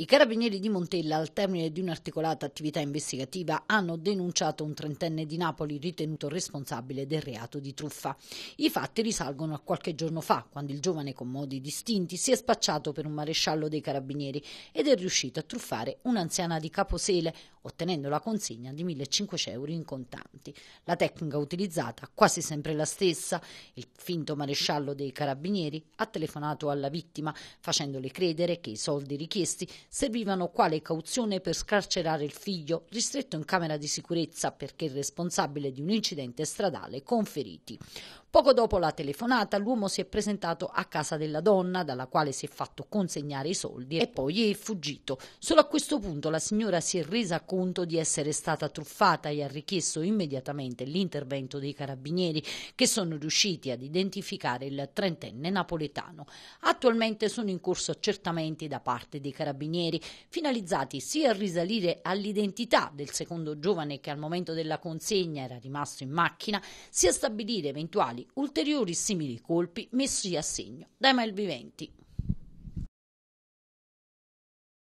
I carabinieri di Montella, al termine di un'articolata attività investigativa, hanno denunciato un trentenne di Napoli ritenuto responsabile del reato di truffa. I fatti risalgono a qualche giorno fa, quando il giovane con modi distinti si è spacciato per un maresciallo dei carabinieri ed è riuscito a truffare un'anziana di Caposele, ottenendo la consegna di 1.500 euro in contanti. La tecnica utilizzata, quasi sempre la stessa, il finto maresciallo dei carabinieri ha telefonato alla vittima facendole credere che i soldi richiesti servivano quale cauzione per scarcerare il figlio ristretto in camera di sicurezza perché responsabile di un incidente stradale con feriti. Poco dopo la telefonata, l'uomo si è presentato a casa della donna, dalla quale si è fatto consegnare i soldi e poi è fuggito. Solo a questo punto la signora si è resa conto di essere stata truffata e ha richiesto immediatamente l'intervento dei carabinieri, che sono riusciti ad identificare il trentenne napoletano. Attualmente sono in corso accertamenti da parte dei carabinieri, finalizzati sia a risalire all'identità del secondo giovane che al momento della consegna era rimasto in macchina, sia a stabilire eventuali ulteriori simili colpi messi a segno dai malviventi.